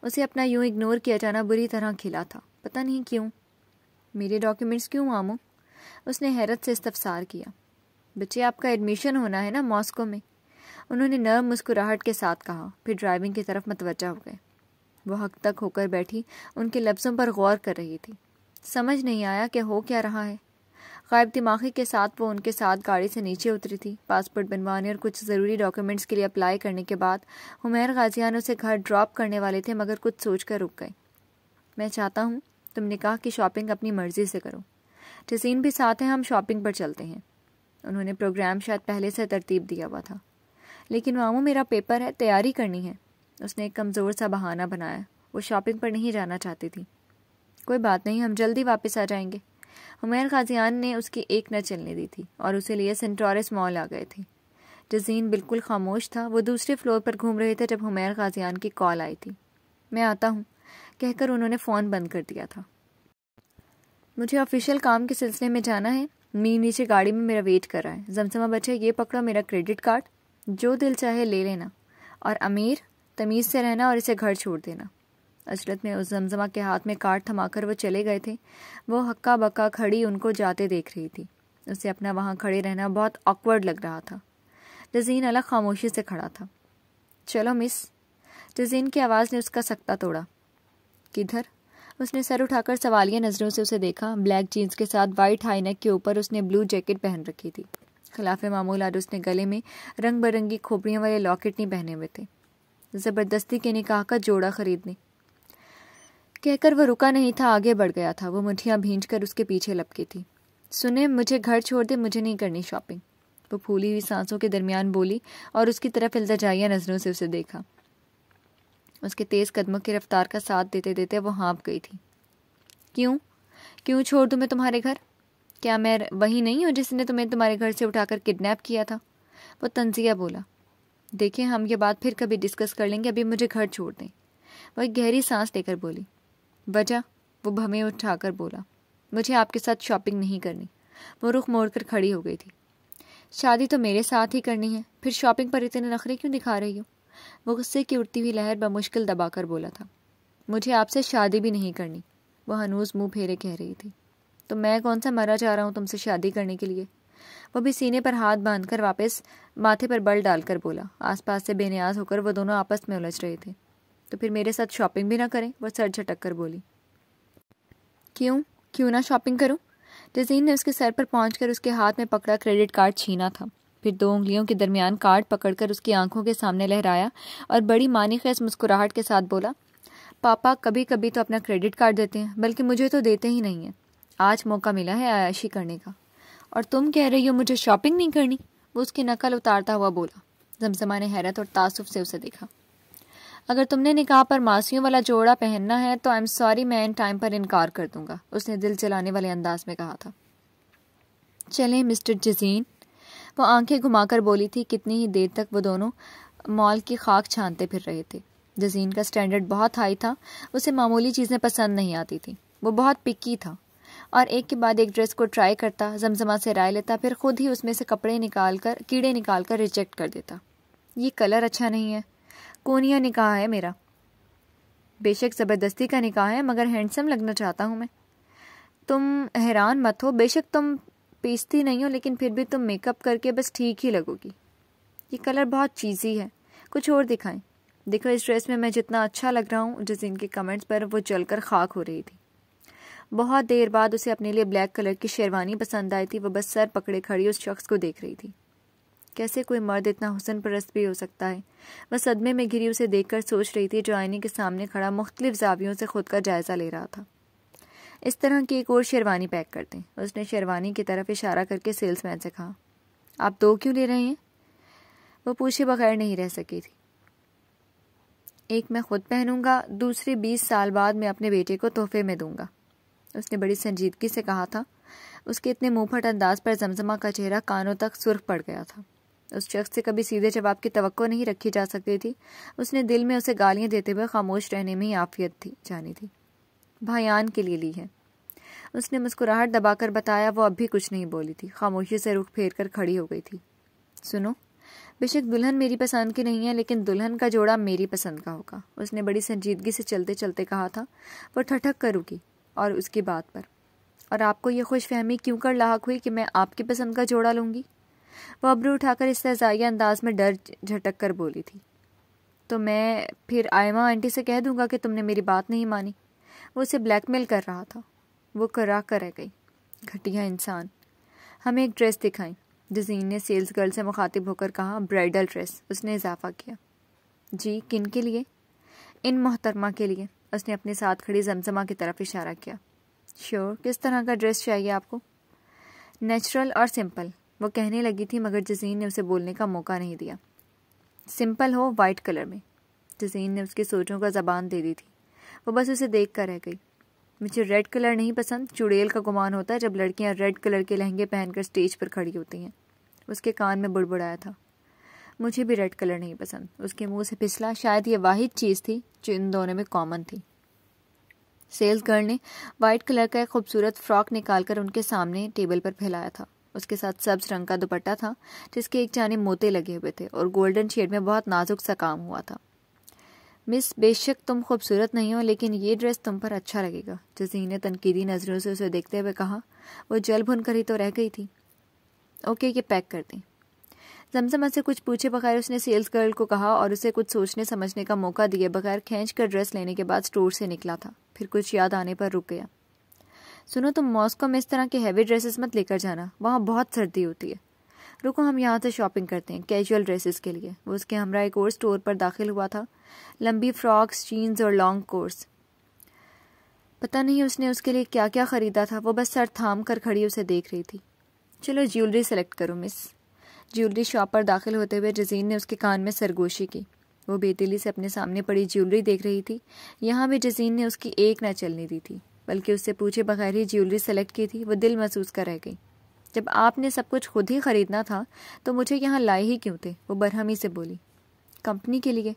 उसे अपना यूं इग्नोर किया जाना बुरी तरह खिला था पता नहीं क्यों मेरे डॉक्यूमेंट्स क्यों आमो उसने हैरत से इस्तफसार किया बच्चे आपका एडमिशन होना है ना मॉस्को में उन्होंने नर्म मुस्कुराहट के साथ कहा फिर ड्राइविंग की तरफ मतवजा हो गए वह हक तक होकर बैठी उनके लफ्ज़ों पर गौर कर रही थी समझ नहीं आया कि हो क्या रहा है गायब दिमागी के साथ वो उनके साथ गाड़ी से नीचे उतरी थी पासपोर्ट बनवाने और कुछ ज़रूरी डॉक्यूमेंट्स के लिए अप्लाई करने के बाद हुमैर गाजियान उसे घर ड्रॉप करने वाले थे मगर कुछ सोच कर रुक गए मैं चाहता हूँ तुम निकाह की शॉपिंग अपनी मर्ज़ी से करो जसीन भी साथ हैं हम शॉपिंग पर चलते हैं उन्होंने प्रोग्राम शायद पहले से तरतीब दिया हुआ था लेकिन मामू मेरा पेपर है तैयारी करनी है उसने एक कमज़ोर सा बहाना बनाया वो शॉपिंग पर नहीं जाना चाहती थी कोई बात नहीं हम जल्दी वापस आ जाएंगे हुमैर गाजियान ने उसकी एक न चलने दी थी और उसे लिए सेंटोरस मॉल आ गए थे जजीन बिल्कुल खामोश था वो दूसरे फ्लोर पर घूम रहे थे जब हुमैर गाजियान की कॉल आई थी मैं आता हूँ कहकर उन्होंने फ़ोन बंद कर दिया था मुझे ऑफिशियल काम के सिलसिले में जाना है मी नीचे गाड़ी में मेरा वेट कर रहा है जमसमा बचा ये पकड़ो मेरा क्रेडिट कार्ड जो दिल चाहे ले लेना और अमीर तमीज़ से रहना और इसे घर छोड़ देना अजरत में उस जमजमा के हाथ में काट थमाकर वो चले गए थे वो हक्का बक्का खड़ी उनको जाते देख रही थी उसे अपना वहाँ खड़े रहना बहुत ऑकवर्ड लग रहा था जजीन अलग खामोशी से खड़ा था चलो मिस जजीन की आवाज़ ने उसका सख्ता तोड़ा किधर उसने सर उठाकर सवालिया नज़रों से उसे देखा ब्लैक जीन्स के साथ वाइट हाईनेक के ऊपर उसने ब्लू जैकेट पहन रखी थी खिलाफ मामूल आज उसने गले में रंग बिरंगी खोपड़ियों वाले लॉकेट नहीं पहने हुए थे ज़बरदस्ती के निकाह का जोड़ा खरीदने कहकर वह रुका नहीं था आगे बढ़ गया था वो मुठियाँ भींच कर उसके पीछे लपकी थी सुने मुझे घर छोड़ दे मुझे नहीं करनी शॉपिंग वो फूली हुई सांसों के दरमियान बोली और उसकी तरफ इल्तजाइया नज़रों से उसे देखा उसके तेज़ कदमों की रफ्तार का साथ देते देते वो हाँप गई थी क्यों क्यों छोड़ दूँ मैं तुम्हारे घर क्या मैं वही नहीं हूँ जिसने तुम्हें तुम्हारे घर से उठाकर किडनैप किया था वो तंजिया बोला देखें हम ये बात फिर कभी डिस्कस कर लेंगे अभी मुझे घर छोड़ दें वह गहरी सांस लेकर बोली वजह वो उठा उठाकर बोला मुझे आपके साथ शॉपिंग नहीं करनी वो रुख मोड़ कर खड़ी हो गई थी शादी तो मेरे साथ ही करनी है फिर शॉपिंग पर इतने नखरे क्यों दिखा रही हो वो गुस्से की उड़ती हुई लहर बमुश्किल दबाकर बोला था मुझे आपसे शादी भी नहीं करनी वह हनूज मुंह फेरे कह रही थी तो मैं कौन सा मरा जा रहा हूँ तुमसे शादी करने के लिए वो भी सीने पर हाथ बांधकर वापस माथे पर बल डालकर बोला आसपास से बेनियाज होकर वो दोनों आपस में उलझ रहे थे तो फिर मेरे साथ शॉपिंग भी ना करें वह सर झटक कर बोली क्यों क्यों ना शॉपिंग करूं जजीन ने उसके सर पर पहुँच उसके हाथ में पकड़ा क्रेडिट कार्ड छीना था फिर दो उंगलियों के दरमियान कार्ड पकड़कर उसकी आंखों के सामने लहराया और बड़ी मानी खैस मुस्कुराहट के साथ बोला पापा कभी कभी तो अपना क्रेडिट कार्ड देते हैं बल्कि मुझे तो देते ही नहीं हैं आज मौका मिला है आयाशी करने का और तुम कह रही हो मुझे शॉपिंग नहीं करनी वो उसकी नकल उतारता हुआ बोला जमजमा ने हैरत और तासुफ से उसे देखा अगर तुमने निकाह पर मासियों वाला जोड़ा पहनना है तो आई एम सॉरी मैं इन टाइम पर इनकार कर दूंगा उसने दिल चलाने वाले अंदाज में कहा था चले मिस्टर जजीन वो आंखें घुमाकर बोली थी कितनी ही देर तक वो दोनों मॉल की खाक छानते फिर रहे थे जजीन का स्टैंडर्ड बहुत हाई था उसे मामूली चीज़ें पसंद नहीं आती थी वो बहुत पिकी था और एक के बाद एक ड्रेस को ट्राई करता जमजमा से राय लेता फिर खुद ही उसमें से कपड़े निकाल कर कीड़े निकाल कर रिजेक्ट कर देता ये कलर अच्छा नहीं है कोनिया निकाह है मेरा बेशक ज़बरदस्ती का निकाह है मगर हैंडसम लगना चाहता हूँ मैं तुम हैरान मत हो बेशक तुम पीसती नहीं हो लेकिन फिर भी तुम मेकअप करके बस ठीक ही लगोगी ये कलर बहुत चीज़ी है कुछ और दिखाएं देखो इस ड्रेस में मैं जितना अच्छा लग रहा हूँ जिस इनके कमेंट्स पर वो जलकर खाक हो रही थी बहुत देर बाद उसे अपने लिए ब्लैक कलर की शेरवानी पसंद आई थी वह बस सर पकड़े खड़ी उस शख्स को देख रही थी कैसे कोई मर्द इतना हुसन परस्त भी हो सकता है वह सदमे में घिरी उसे देखकर सोच रही थी जो आईने के सामने खड़ा मुख्तलिफ जावियों से खुद का जायज़ा ले रहा था इस तरह की एक और शेरवानी पैक कर दें उसने शेरवानी की तरफ इशारा करके सेल्समैन से कहा आप दो क्यों ले रहे हैं वो पूछे बगैर नहीं रह सकी थी एक मैं खुद पहनूंगा दूसरी बीस साल बाद मैं अपने बेटे को तोहफे में दूंगा उसने बड़ी संजीदगी से कहा था उसके इतने मुँहफट अंदाज पर जमजमा का चेहरा कानों तक सुर्ख पड़ गया था उस शख्स से कभी सीधे जवाब की तवक्को नहीं रखी जा सकती थी उसने दिल में उसे गालियां देते हुए खामोश रहने में ही आफियत थी जानी थी भायान के लिए ली है उसने मुस्कुराहट दबाकर बताया वो अब भी कुछ नहीं बोली थी खामोशी से रुख फेर कर खड़ी हो गई थी सुनो बेशक दुल्हन मेरी पसंद की नहीं है लेकिन दुल्हन का जोड़ा मेरी पसंद का होगा उसने बड़ी संजीदगी से चलते चलते कहा था वो ठठक कर रुकी और उसकी बात पर और आपको यह खुश फहमी क्यों कर लाक हुई कि मैं आपकी पसंद का जोड़ा लूँगी वह अबरू उठाकर इस इस्तजाया अंदाज में डर झटक कर बोली थी तो मैं फिर आयमा आंटी से कह दूंगा कि तुमने मेरी बात नहीं मानी वो उसे ब्लैकमेल कर रहा था वो करा कर रह गई घटिया इंसान हमें एक ड्रेस दिखाई जजीन ने सेल्स गर्ल से मुखातिब होकर कहा ब्राइडल ड्रेस उसने इजाफा किया जी किन के लिए इन मोहतरमा के लिए उसने अपने साथ खड़ी जमजमा की तरफ इशारा किया श्योर किस तरह का ड्रेस चाहिए आपको नेचुरल और सिंपल वो कहने लगी थी मगर जजीन ने उसे बोलने का मौका नहीं दिया सिंपल हो वाइट कलर में जजीन ने उसकी सोचों का जबान दे दी थी वो बस उसे देख कर रह गई मुझे रेड कलर नहीं पसंद चुड़ैल का गुमान होता है जब लड़कियां रेड कलर के लहंगे पहनकर स्टेज पर खड़ी होती हैं उसके कान में बुड़बुड़ाया था मुझे भी रेड कलर नहीं पसंद उसके मुंह से पिछला शायद ये वाहिद चीज़ थी जो इन दोनों में कॉमन थी सेल्स गर्ल ने वाइट कलर का एक खूबसूरत फ्रॉक निकालकर उनके सामने टेबल पर फैलाया था उसके साथ सब्ज रंग का दुपट्टा था जिसके एक जाने मोते लगे हुए थे और गोल्डन शेड में बहुत नाजुक सा काम हुआ था मिस बेशक तुम खूबसूरत नहीं हो लेकिन ये ड्रेस तुम पर अच्छा लगेगा जसीन ने तनकीदी नज़रों से उसे देखते हुए कहा वो जल भुन कर ही तो रह गई थी ओके ये पैक कर दें जमजमा से कुछ पूछे बगैर उसने सेल्स गर्ल को कहा और उसे कुछ सोचने समझने का मौका दिए बगैर खींच कर ड्रेस लेने के बाद स्टोर से निकला था फिर कुछ याद आने पर रुक गया सुनो तुम मॉस्को में इस तरह के हैवी ड्रेसेस मत लेकर जाना वहाँ बहुत सर्दी होती है रुको हम यहाँ से शॉपिंग करते हैं कैजुअल ड्रेसेस के लिए वो उसके हमरा एक और स्टोर पर दाखिल हुआ था लंबी फ्रॉक्स जीन्स और लॉन्ग कोर्स पता नहीं उसने उसके लिए क्या क्या ख़रीदा था वो बस सर थाम कर खड़ी उसे देख रही थी चलो ज्वेलरी सेलेक्ट करो मिस ज्वेलरी शॉप पर दाखिल होते हुए जजीन ने उसके कान में सरगोशी की वो बेदिली से अपने सामने पड़ी ज्वेलरी देख रही थी यहाँ भी जजीन ने उसकी एक न चलने दी थी बल्कि उससे पूछे बगैर ही ज्वेलरी सेलेक्ट की थी वो दिल महसूस कर रह गई जब आपने सब कुछ खुद ही ख़रीदना था तो मुझे यहाँ लाए ही क्यों थे वो बरहमी से बोली कंपनी के लिए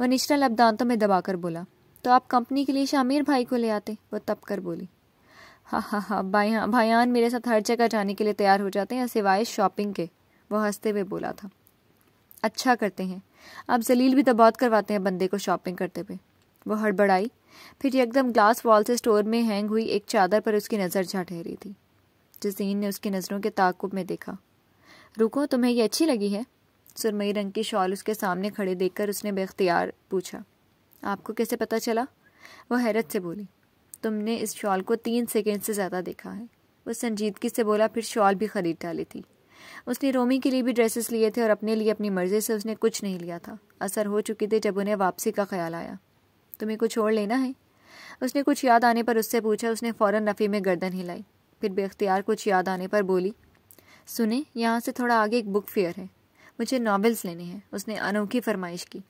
वह लब दांतों में दबाकर बोला तो आप कंपनी के लिए शामिर भाई को ले आते वो तप कर बोली हाँ हाँ हाँ भाई भाईयान मेरे साथ हर जगह जाने के लिए तैयार हो जाते हैं सिवाय शॉपिंग के वह हंसते हुए बोला था अच्छा करते हैं आप जलील भी बहुत करवाते हैं बंदे को शॉपिंग करते हुए वह हड़बड़ाई फिर एकदम ग्लास वॉल से स्टोर में हैंग हुई एक चादर पर उसकी नज़र झा ठहरी थी जसीन ने उसकी नज़रों के ताकुब में देखा रुको तुम्हें यह अच्छी लगी है सुरमई रंग की शॉल उसके सामने खड़े देखकर उसने बेख्तियार पूछा आपको कैसे पता चला वह हैरत से बोली तुमने इस शॉल को तीन सेकेंड से ज़्यादा देखा है वह संजीदगी से बोला फिर शॉल भी खरीद डाली थी उसने रोमी के लिए भी ड्रेसेस लिए थे और अपने लिए अपनी मर्ज़ी से उसने कुछ नहीं लिया था असर हो चुके थे जब उन्हें वापसी का ख्याल आया तुम्हें कुछ और लेना है उसने कुछ याद आने पर उससे पूछा उसने फ़ौरन नफ़ी में गर्दन हिलाई फिर बेख्तियार कुछ याद आने पर बोली सुने यहाँ से थोड़ा आगे एक बुक फेयर है मुझे नावल्स लेने हैं उसने अनोखी फरमाइश की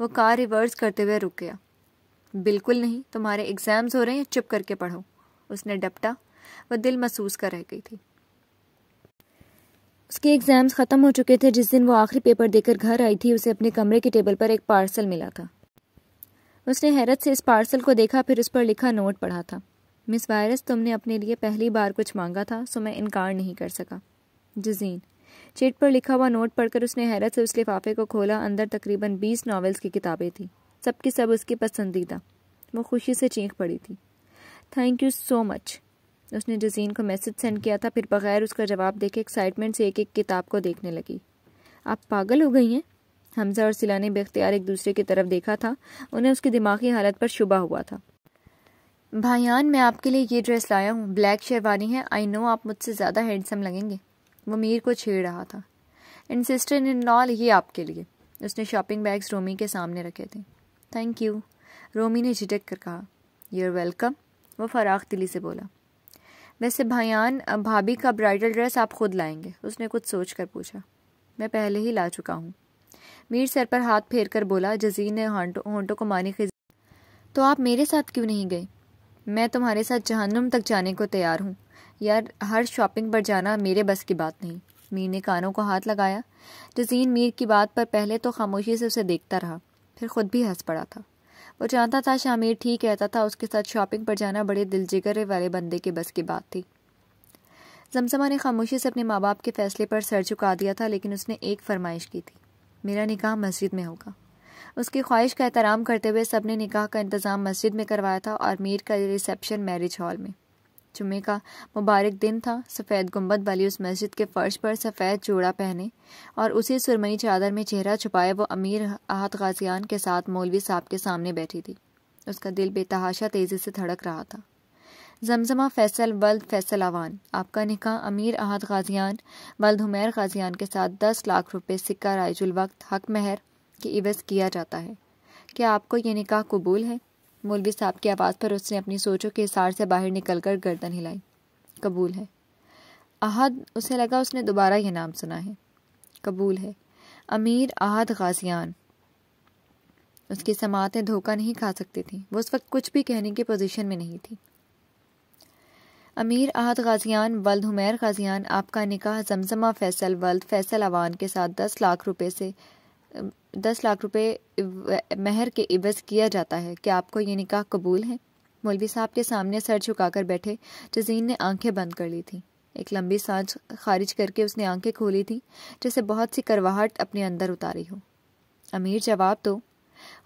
वो कार रिवर्स करते हुए रुक गया बिल्कुल नहीं तुम्हारे एग्ज़ाम्स हो रहे हैं चुप करके पढ़ो उसने डपटा वह दिल महसूस कर रह गई थी उसके एग्ज़ाम्स ख़त्म हो चुके थे जिस दिन वो आखिरी पेपर देकर घर आई थी उसे अपने कमरे के टेबल पर एक पार्सल मिला था उसने हैरत से इस पार्सल को देखा फिर उस पर लिखा नोट पढ़ा था मिस वायरस तुमने अपने लिए पहली बार कुछ मांगा था सो मैं इनकार नहीं कर सका जजीन चिट पर लिखा हुआ नोट पढ़कर उसने हैरत से उस लिफाफे को खोला अंदर तकरीबन बीस नावल्स की किताबें थीं सबकी सब उसकी पसंदीदा वो खुशी से चीख पड़ी थी थैंक यू सो मच उसने जजीन को मैसेज सेंड किया था फिर बगैर उसका जवाब देखे एक्साइटमेंट से एक एक किताब को देखने लगी आप पागल हो गई हैं हमजा और सिला ने बेख्तियार एक दूसरे की तरफ देखा था उन्हें उसकी दिमागी हालत पर शुबा हुआ था भाईान मैं आपके लिए ये ड्रेस लाया हूँ ब्लैक शेरवानी है आई नो आप मुझसे ज़्यादा हैंडसम लगेंगे वो मीर को छेड़ रहा था एंड सिस्टर इन लॉल ये आपके लिए उसने शॉपिंग बैग्स रोमी के सामने रखे थे थैंक यू रोमी ने झिटक कर कहा यूर वेलकम वो फराख दिली से बोला वैसे भयान भाभी का ब्राइडल ड्रेस आप खुद लाएंगे उसने कुछ सोच कर पूछा मैं पहले ही ला चुका हूँ मीर सर पर हाथ फेर कर बोला जजीन ने होंटों को मानी खिज तो आप मेरे साथ क्यों नहीं गए मैं तुम्हारे साथ जहनुम तक जाने को तैयार हूँ यार हर शॉपिंग पर जाना मेरे बस की बात नहीं मीर ने कानों को हाथ लगाया जजीन मीर की बात पर पहले तो खामोशी से उसे देखता रहा फिर खुद भी हंस पड़ा था वो जानता था शामिर ठीक कहता था उसके साथ शॉपिंग पर जाना बड़े दिलजिगर वाले बंदे के बस की बात थी जमसमा ने खामोशी से अपने माँ बाप के फैसले पर सर झुका दिया था लेकिन उसने एक फरमाइश की थी मेरा निकाह मस्जिद में होगा उसकी ख्वाहिश का एहतराम करते हुए सबने निकाह का इंतज़ाम मस्जिद में करवाया था और मीर का रिसेप्शन मैरिज हॉल में जुमे का मुबारक दिन था सफ़ेद गुंबद वाली उस मस्जिद के फर्श पर सफ़ेद चूड़ा पहने और उसी सुरमई चादर में चेहरा छुपाए वो अमीर आहत गाजियान के साथ मौलवी साहब के सामने बैठी थी उसका दिल बेतहाशा तेज़ी से धड़क रहा था जमजमा फैसल बल्द फैसल आवान आपका निका अमीर अहद गाजियान बल्द हुमैर गाजियान के साथ दस लाख रुपये सिक्का रायजुल वक्त हक महर के इवज़ किया जाता है क्या आपको ये निकाह कबूल है मौलवी साहब की आवाज़ पर उसने अपनी सोचों के सार से बाहर निकलकर गर्दन हिलाई कबूल है अहद उसे लगा उसने दोबारा यह नाम सुना है कबूल है अमीर अहद गाजियान उसकी समातें धोखा नहीं खा सकती थी वो उस वक्त कुछ भी कहने की पोजीशन में नहीं थी अमीर अहद गाजियान वल्द हुमैर गाजियान आपका निकाह जमजमा फैसल वल्द फैसल अवान के साथ दस लाख रुपए से दस लाख रुपए महर के इवज किया जाता है क्या आपको ये निकाह कबूल है मौलवी साहब के सामने सर झुकाकर बैठे जजीन ने आंखें बंद कर ली थीं एक लंबी सांस खारिज करके उसने आंखें खोली थी जैसे बहुत सी करवाहट अपने अंदर उतारी हो अमीर जवाब दो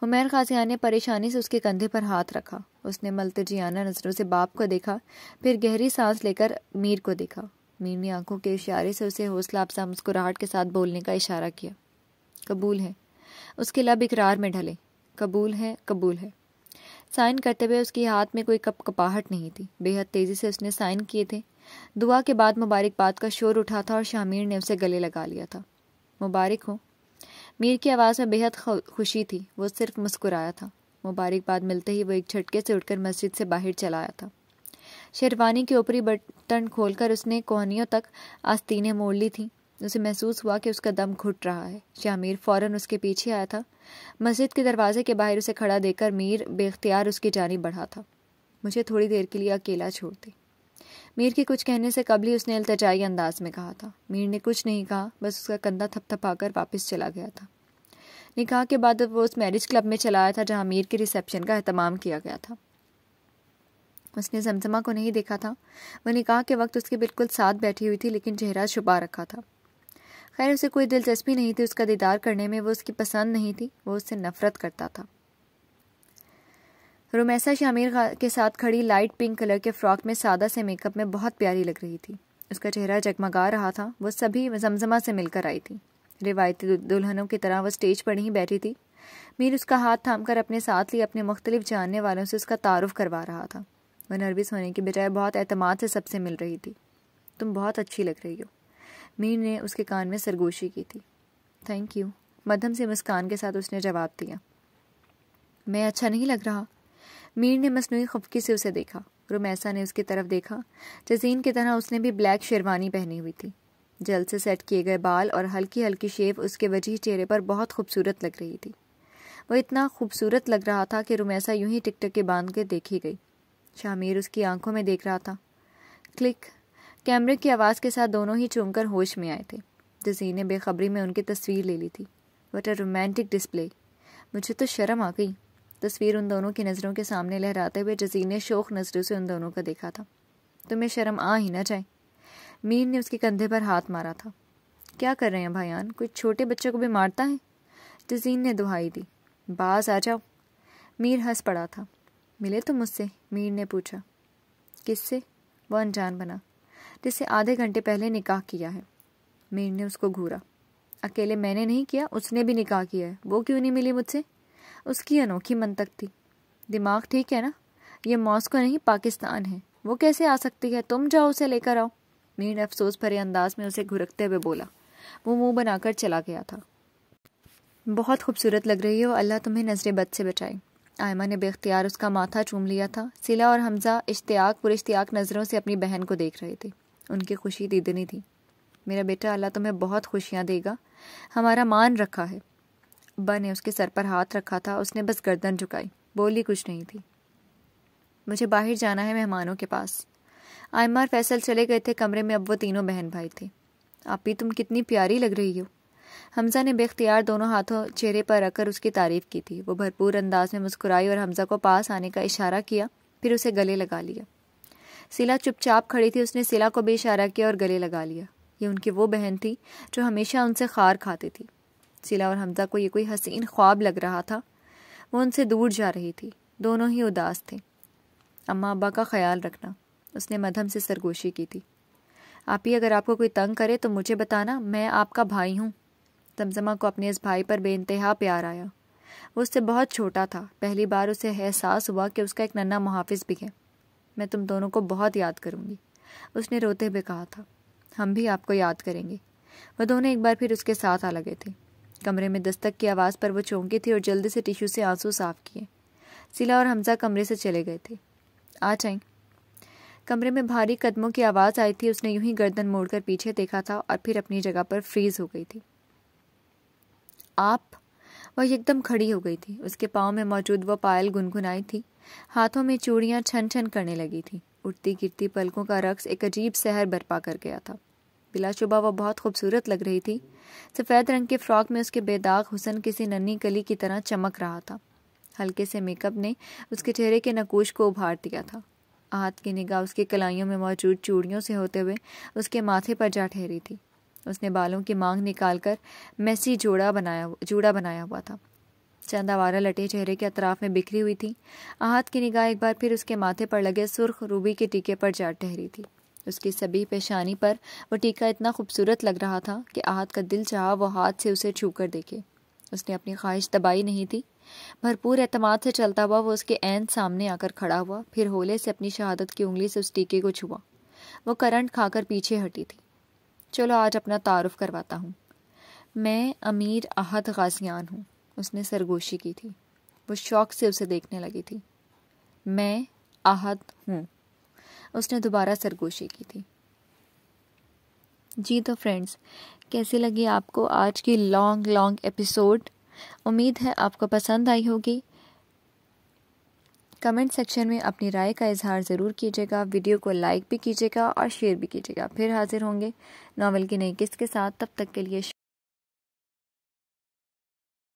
तो। खाजिया ने परेशानी से उसके कंधे पर हाथ रखा उसने मलतजियाना नज़रों से बाप को देखा फिर गहरी सांस लेकर मीर को देखा मीर ने आंखों के इशारे से उसे हौसला अफजा मुस्कुराहट के साथ बोलने का इशारा किया कबूल है उसके लब इकरार में ढले कबूल है कबूल है साइन करते हुए उसके हाथ में कोई कप कपाहट नहीं थी बेहद तेज़ी से उसने साइन किए थे दुआ के बाद मुबारकबाद का शोर उठा था और शामिर ने उसे गले लगा लिया था मुबारक हो मीर की आवाज़ में बेहद खुशी थी वो सिर्फ मुस्कुराया था मुबारकबाद मिलते ही वो एक झटके से उठकर मस्जिद से बाहर चला आया था शेरवानी के ऊपरी बटन खोलकर उसने कोहनियों तक आस्तीनें मोड़ ली थीं उसे महसूस हुआ कि उसका दम घुट रहा है शाह मीर फौरन उसके पीछे आया था मस्जिद के दरवाजे के बाहर उसे खड़ा देखकर मीर बेख्तियार उसकी जानी बढ़ा था मुझे थोड़ी देर के लिए अकेला छोड़ दे मीर के कुछ कहने से कबली ही उसने अल्तजाई अंदाज में कहा था मीर ने कुछ नहीं कहा बस उसका कंधा थपथपाकर वापस चला गया था निकाह के बाद वो उस मैरिज क्लब में चला आया था जहाँ मीर के रिसेप्शन का अहतमाम किया गया था उसने जमजमा को नहीं देखा था वह निकाह के वक्त उसके बिल्कुल साथ बैठी हुई थी लेकिन चेहरा छुपा रखा था खैर उसे कोई दिलचस्पी नहीं थी उसका दीदार करने में वो उसकी पसंद नहीं थी वो उससे नफरत करता था रोमैसा शामिर के साथ खड़ी लाइट पिंक कलर के फ्रॉक में सादा से मेकअप में बहुत प्यारी लग रही थी उसका चेहरा जगमगा रहा था वो सभी जमजमा से मिलकर आई थी रिवायती दुल्हनों की तरह वो स्टेज पर ही बैठी थी मीर उसका हाथ थाम कर अपने साथ लिए अपने मुख्तलिफ जानने वालों से उसका तारुफ करवा रहा था वह नर्विस होने की बजाय बहुत अहतमाद से सबसे मिल रही थी तुम बहुत अच्छी लग रही हो मीर ने उसके कान में सरगोशी की थी थैंक यू मध्यम से मुस्कान के साथ उसने जवाब दिया मैं अच्छा नहीं लग रहा मीर ने मसनू खफकी से उसे देखा रुमैसा ने उसकी तरफ देखा जजीन की तरह उसने भी ब्लैक शेरवानी पहनी हुई थी जल से सेट किए गए बाल और हल्की हल्की शेव उसके वजह चेहरे पर बहुत खूबसूरत लग रही थी वह इतना खूबसूरत लग रहा था कि रुमैसा यूं ही टिकटके बांध के देखी गई शामिर उसकी आंखों में देख रहा था क्लिक कैमरे की आवाज़ के साथ दोनों ही चूमकर होश में आए थे जजी ने बेखबरी में उनकी तस्वीर ले ली थी वट अ रोमांटिक डिस्प्ले मुझे तो शर्म आ गई तस्वीर उन दोनों की नज़रों के सामने लहराते हुए जजी ने शोक नज़रों से उन दोनों का देखा था तुम्हें शर्म आ ही ना जाए मीर ने उसके कंधे पर हाथ मारा था क्या कर रहे हैं भाईयान कोई छोटे बच्चे को भी मारता है जजीन ने दुहाई दी बाज आ जाओ मीर हंस पड़ा था मिले तुम मुझसे मीर ने पूछा किससे वो अनजान बना जिससे आधे घंटे पहले निकाह किया है मीर ने उसको घूरा अकेले मैंने नहीं किया उसने भी निकाह किया है वो क्यों नहीं मिली मुझसे उसकी अनोखी तक थी दिमाग ठीक है ना ये मॉस्को नहीं पाकिस्तान है वो कैसे आ सकती है तुम जाओ उसे लेकर आओ मीर ने अफसोस भरे अंदाज में उसे घुरकते हुए बोला वो मुंह बनाकर चला गया था बहुत खूबसूरत लग रही है और अल्लाह तुम्हें नजर बद से बचाए आयमा ने बेख्तियार उसका माथा चूम लिया था सिला और हमजा इश्तियाक पुरश्तियाक नज़रों से अपनी बहन को देख रहे थे उनकी खुशी दीदनी थी मेरा बेटा अल्लाह तुम्हें बहुत खुशियाँ देगा हमारा मान रखा है अब्बा ने उसके सर पर हाथ रखा था उसने बस गर्दन झुकाई बोली कुछ नहीं थी मुझे बाहर जाना है मेहमानों के पास आयमार फैसल चले गए थे कमरे में अब वो तीनों बहन भाई थे आप ही तुम कितनी प्यारी लग रही हो हमजा ने बेख्तियार दोनों हाथों चेहरे पर रखकर उसकी तारीफ की थी वो भरपूर अंदाज में मुस्कुराई और हमजा को पास आने का इशारा किया फिर उसे गले लगा लिया सिला चुपचाप खड़ी थी उसने सिला को बेशारा किया और गले लगा लिया ये उनकी वो बहन थी जो हमेशा उनसे खार खाती थी सिला और हमजा को ये कोई हसीन ख्वाब लग रहा था वो उनसे दूर जा रही थी दोनों ही उदास थे अम्मा अब्बा का ख्याल रखना उसने मधम से सरगोशी की थी आप ही अगर आपको कोई तंग करे तो मुझे बताना मैं आपका भाई हूँ जमजमा को अपने इस भाई पर बेानतहा प्यार आया वो उससे बहुत छोटा था पहली बार उसे एहसास हुआ कि उसका एक नन्ना मुहाफिज भी है मैं तुम दोनों को बहुत याद करूँगी उसने रोते हुए कहा था हम भी आपको याद करेंगे वह दोनों एक बार फिर उसके साथ आ लगे थे कमरे में दस्तक की आवाज़ पर वो चौंकी थी और जल्दी से टिश्यू से आंसू साफ किए सिला और हमजा कमरे से चले गए थे आ जाएं कमरे में भारी कदमों की आवाज़ आई थी उसने यूं ही गर्दन मोड़कर पीछे देखा था और फिर अपनी जगह पर फ्रीज हो गई थी आप वह एकदम खड़ी हो गई थी उसके पाँव में मौजूद वह पायल गुनगुनाई थी हाथों में चूड़ियां छन छन करने लगी थी उठती गिरती पलकों का रक्स एक अजीब सहर बर्पा कर गया था बिलाशुबा वह बहुत खूबसूरत लग रही थी सफ़ेद रंग के फ्रॉक में उसके बेदाग हुसन किसी नन्ही कली की तरह चमक रहा था हल्के से मेकअप ने उसके चेहरे के नकूश को उभार दिया था आहत की निगाह उसकी कलाइयों में मौजूद चूड़ियों से होते हुए उसके माथे पर जा ठहरी थी उसने बालों की मांग निकालकर मैसी जोड़ा बनाया जूड़ा बनाया हुआ था चंद आवारा लटे चेहरे के अतराफ में बिखरी हुई थी आहत की निगाह एक बार फिर उसके माथे पर लगे सुर्ख रूबी के टीके पर जा ठहरी थी उसकी सभी पेशानी पर वो टीका इतना खूबसूरत लग रहा था कि आहत का दिल चाह वो हाथ से उसे छू कर देखे उसने अपनी ख्वाहिश दबाई नहीं थी भरपूर अहतमाद से चलता हुआ वो उसके ऐन सामने आकर खड़ा हुआ फिर होले से अपनी शहादत की उंगली से उस टीके को छुआ वो करंट खाकर पीछे हटी थी चलो आज अपना तारुफ करवाता हूँ मैं अमीर आहत गाजियान हूँ उसने सरगोशी की थी वो शौक से उसे देखने लगी थी मैं आहत हूँ उसने दोबारा सरगोशी की थी जी तो फ्रेंड्स कैसी लगी आपको आज की लॉन्ग लॉन्ग एपिसोड उम्मीद है आपको पसंद आई होगी कमेंट सेक्शन में अपनी राय का इजहार ज़रूर कीजिएगा वीडियो को लाइक भी कीजिएगा और शेयर भी कीजिएगा फिर हाजिर होंगे नॉवल की नई किस्त के साथ तब तक के लिए